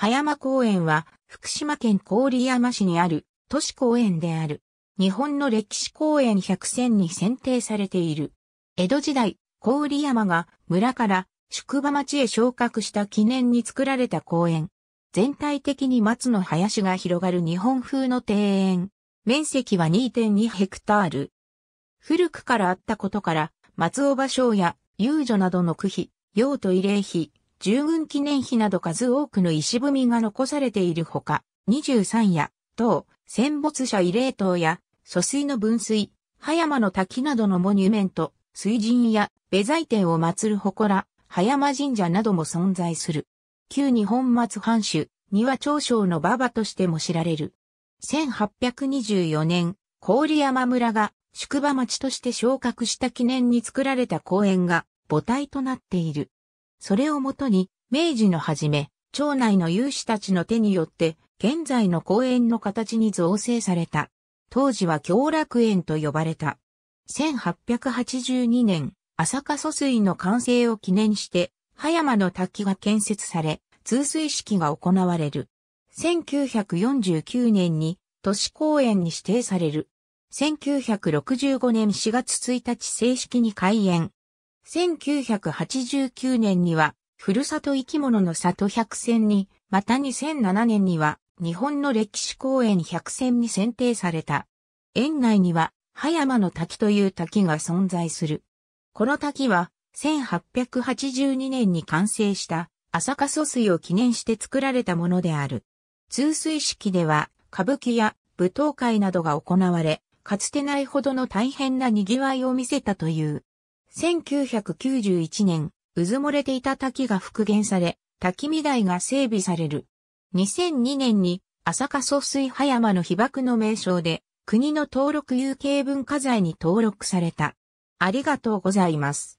葉山公園は、福島県郡山市にある都市公園である。日本の歴史公園100選に選定されている。江戸時代、郡山が村から宿場町へ昇格した記念に作られた公園。全体的に松の林が広がる日本風の庭園。面積は2.2ヘクタール。古くからあったことから、松尾芭蕉や遊女などの区費、用途慰霊碑、従軍記念碑など数多くの石踏みが残されているほか、23夜、等、戦没者慰霊塔や、疎水の分水、葉山の滝などのモニュメント、水神や、米財天を祀る祠、葉山神社なども存在する。旧日本松藩主、庭長将の馬場としても知られる。1824年、郡山村が宿場町として昇格した記念に作られた公園が母体となっている。それをもとに、明治の初め、町内の有志たちの手によって、現在の公園の形に造成された。当時は京楽園と呼ばれた。1882年、朝霞疎水の完成を記念して、葉山の滝が建設され、通水式が行われる。1949年に都市公園に指定される。1965年4月1日正式に開園。1989年には、ふるさと生き物の里百選に、また2007年には、日本の歴史公園百選に選定された。園内には、葉山の滝という滝が存在する。この滝は、1882年に完成した朝霞疎水を記念して作られたものである。通水式では歌舞伎や舞踏会などが行われ、かつてないほどの大変な賑わいを見せたという。1991年、うずもれていた滝が復元され、滝見台が整備される。2002年に、朝霞疎水葉山の被爆の名称で、国の登録有形文化財に登録された。ありがとうございます。